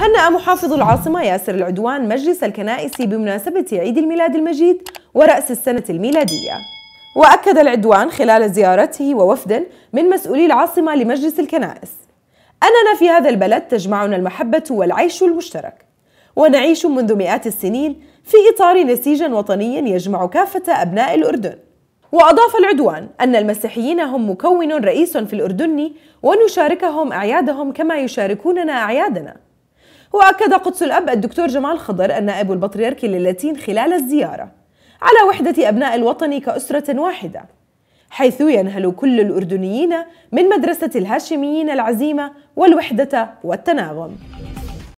هنأ محافظ العاصمة ياسر العدوان مجلس الكنائس بمناسبة عيد الميلاد المجيد ورأس السنة الميلادية وأكد العدوان خلال زيارته ووفدا من مسؤولي العاصمة لمجلس الكنائس أننا في هذا البلد تجمعنا المحبة والعيش المشترك ونعيش منذ مئات السنين في إطار نسيج وطني يجمع كافة أبناء الأردن وأضاف العدوان أن المسيحيين هم مكون رئيس في الأردن ونشاركهم أعيادهم كما يشاركوننا أعيادنا وأكد قدس الأب الدكتور جمال خضر النائب البطريركي للاتين خلال الزيارة على وحدة أبناء الوطن كأسرة واحدة حيث ينهل كل الأردنيين من مدرسة الهاشميين العزيمة والوحدة والتناغم